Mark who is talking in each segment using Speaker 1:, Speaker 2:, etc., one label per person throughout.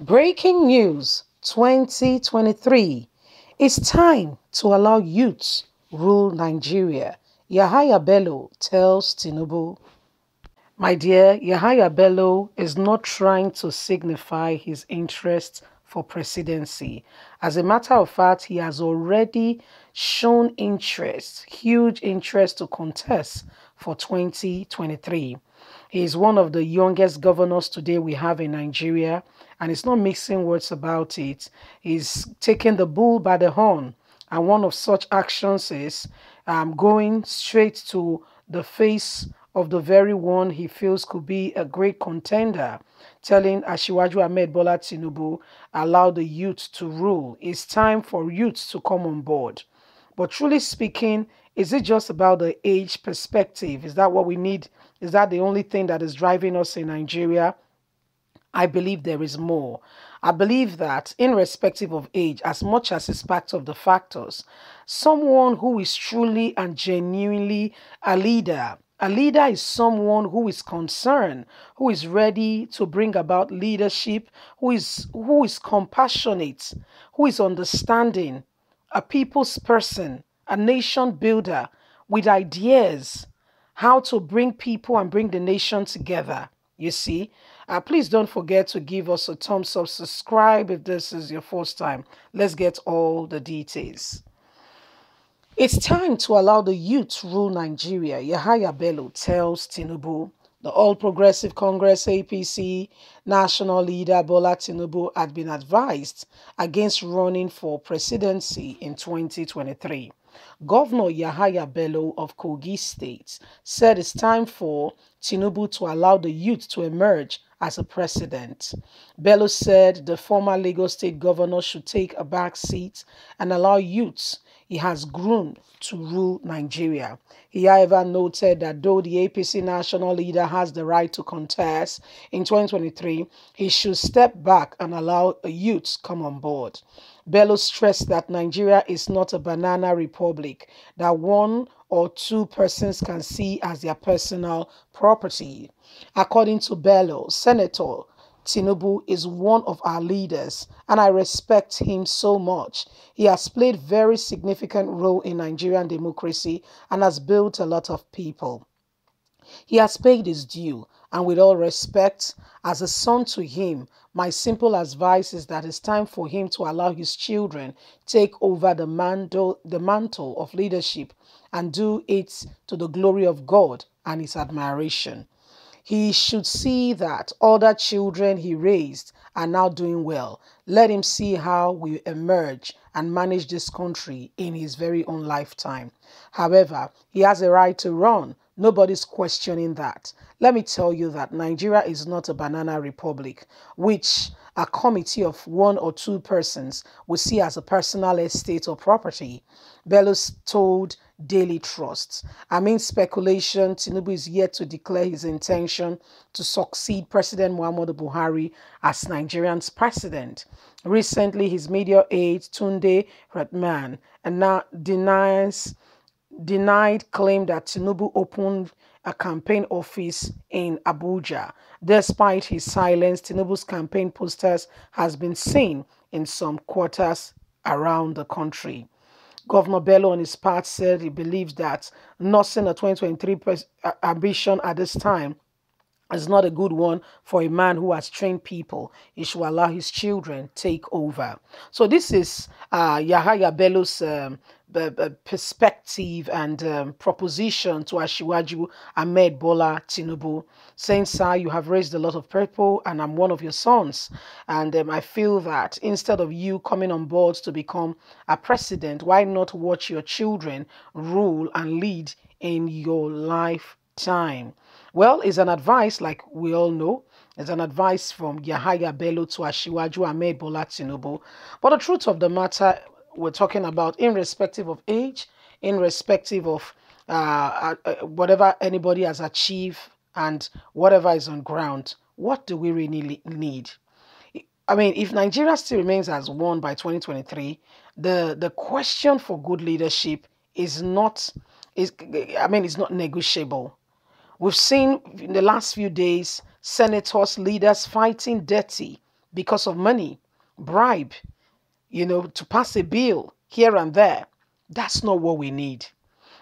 Speaker 1: Breaking News 2023. It's time to allow youths rule Nigeria. Yahaya Bello tells Tinubu. My dear, Yahaya Bello is not trying to signify his interest for presidency. As a matter of fact, he has already shown interest, huge interest to contest for 2023. He's one of the youngest governors today we have in Nigeria, and it's not mixing words about it. He's taking the bull by the horn, and one of such actions is um, going straight to the face of the very one he feels could be a great contender, telling Ashiwaju Ahmed Bola Tinubu, allow the youth to rule. It's time for youth to come on board. But truly speaking, is it just about the age perspective? Is that what we need? Is that the only thing that is driving us in Nigeria? I believe there is more. I believe that, irrespective of age, as much as it's part of the factors, someone who is truly and genuinely a leader. A leader is someone who is concerned, who is ready to bring about leadership, who is who is compassionate, who is understanding, a people's person, a nation builder with ideas how to bring people and bring the nation together. You see, uh, please don't forget to give us a thumbs up, subscribe if this is your first time. Let's get all the details. It's time to allow the youth rule Nigeria, Yahaya Bello tells Tinubu. The All Progressive Congress APC national leader Bola Tinubu had been advised against running for presidency in 2023. Governor Yahaya Bello of Kogi State said it's time for Tinubu to allow the youth to emerge as a president. Bello said the former Lagos State governor should take a back seat and allow youths he has groomed to rule Nigeria. He, however, noted that though the APC national leader has the right to contest in 2023, he should step back and allow youths come on board. Bello stressed that Nigeria is not a banana republic, that one or two persons can see as their personal property. According to Bello, Senator Tinubu is one of our leaders and I respect him so much. He has played very significant role in Nigerian democracy and has built a lot of people. He has paid his due and with all respect, as a son to him, my simple advice is that it's time for him to allow his children take over the mantle, the mantle of leadership and do it to the glory of God and his admiration. He should see that other children he raised are now doing well. Let him see how we emerge and manage this country in his very own lifetime. However, he has a right to run Nobody's questioning that. Let me tell you that Nigeria is not a banana republic, which a committee of one or two persons will see as a personal estate or property. Bellows told Daily Trust. I mean, speculation Tinubu is yet to declare his intention to succeed President Muhammadu Buhari as Nigerian's president. Recently, his media aide Tunde Redman and now denies denied claim that Tinubu opened a campaign office in Abuja. Despite his silence, Tinubu's campaign posters has been seen in some quarters around the country. Governor Bello, on his part, said he believes that not seeing a 2023 uh, ambition at this time is not a good one for a man who has trained people. He should allow his children take over. So this is uh, Yahaya Bello's um, perspective and um, proposition to Ashiwaju Ahmed Bola Tinubu, saying, Sir, you have raised a lot of people, and I'm one of your sons. And um, I feel that instead of you coming on board to become a president, why not watch your children rule and lead in your lifetime? Well, it's an advice, like we all know, it's an advice from Yahaya Bello to Ashiwaju Ahmed Bola Tinubu. But the truth of the matter we're talking about, irrespective of age, irrespective of uh, uh, uh, whatever anybody has achieved and whatever is on ground. What do we really need? I mean, if Nigeria still remains as one by 2023, the, the question for good leadership is not, is, I mean, it's not negotiable. We've seen in the last few days senators, leaders fighting dirty because of money, bribe, you know, to pass a bill here and there. That's not what we need.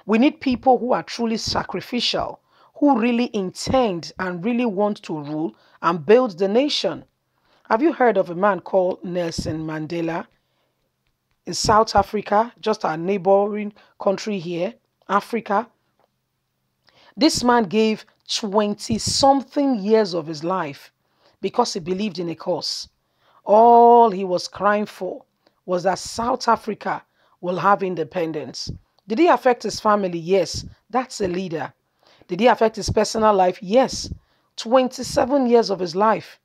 Speaker 1: We need people who are truly sacrificial, who really intend and really want to rule and build the nation. Have you heard of a man called Nelson Mandela in South Africa, just our neighboring country here, Africa? This man gave 20 something years of his life because he believed in a cause. All he was crying for was that South Africa will have independence. Did he affect his family? Yes. That's a leader. Did he affect his personal life? Yes. 27 years of his life.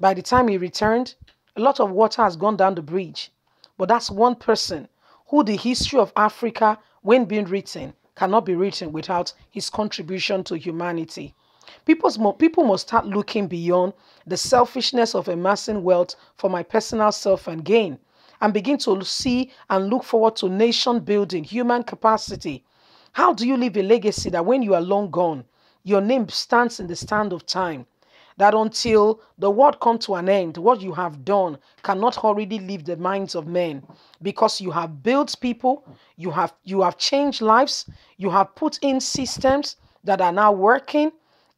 Speaker 1: By the time he returned, a lot of water has gone down the bridge. But that's one person who the history of Africa, when being written, cannot be written without his contribution to humanity. People's mo- people must start looking beyond the selfishness of amassing wealth for my personal self and gain and begin to see and look forward to nation building, human capacity. How do you leave a legacy that when you are long gone, your name stands in the stand of time? That until the world come to an end, what you have done cannot already leave the minds of men, because you have built people, you have you have changed lives, you have put in systems that are now working,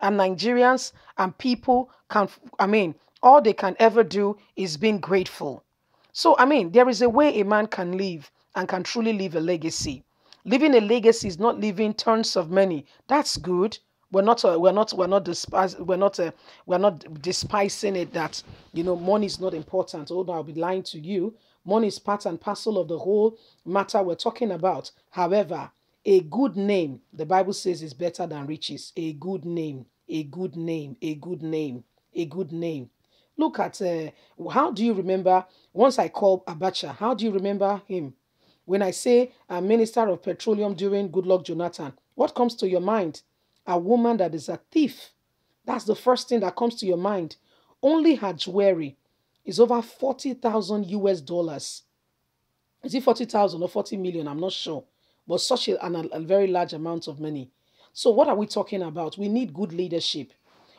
Speaker 1: and Nigerians and people can. I mean, all they can ever do is being grateful. So, I mean, there is a way a man can live and can truly leave a legacy. Leaving a legacy is not leaving tons of money. That's good. We're not, uh, we're not, we're not, despise, we're not, uh, we're not despising it that, you know, money is not important. Oh, I'll be lying to you. Money is part and parcel of the whole matter we're talking about. However, a good name, the Bible says, is better than riches. A good name, a good name, a good name, a good name. Look at uh, how do you remember, once I call Abacha, how do you remember him? When I say a minister of petroleum during Good Luck Jonathan, what comes to your mind? A woman that is a thief. That's the first thing that comes to your mind. Only her jewelry is over 40,000 US dollars. Is it 40,000 or 40 million? I'm not sure. But such a, a, a very large amount of money. So what are we talking about? We need good leadership.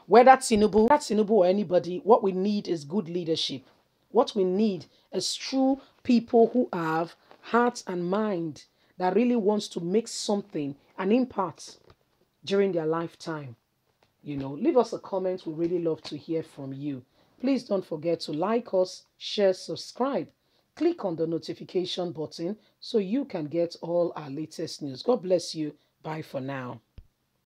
Speaker 1: Whether Tinubu, Tinubu or anybody, what we need is good leadership. What we need is true people who have heart and mind that really wants to make something, an impact during their lifetime. You know, leave us a comment. We really love to hear from you. Please don't forget to like us, share, subscribe. Click on the notification button so you can get all our latest news. God bless you. Bye for now.